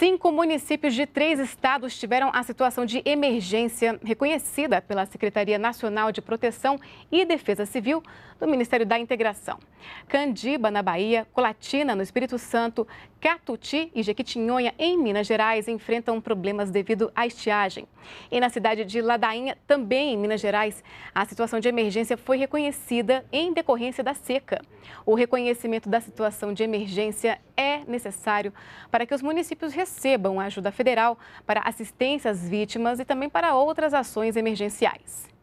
Cinco municípios de três estados tiveram a situação de emergência reconhecida pela Secretaria Nacional de Proteção e Defesa Civil do Ministério da Integração. Candiba, na Bahia, Colatina, no Espírito Santo, Catuti e Jequitinhonha, em Minas Gerais, enfrentam problemas devido à estiagem. E na cidade de Ladainha, também em Minas Gerais, a situação de emergência foi reconhecida em decorrência da seca. O reconhecimento da situação de emergência é necessário para que os municípios recebam ajuda federal para assistência às vítimas e também para outras ações emergenciais.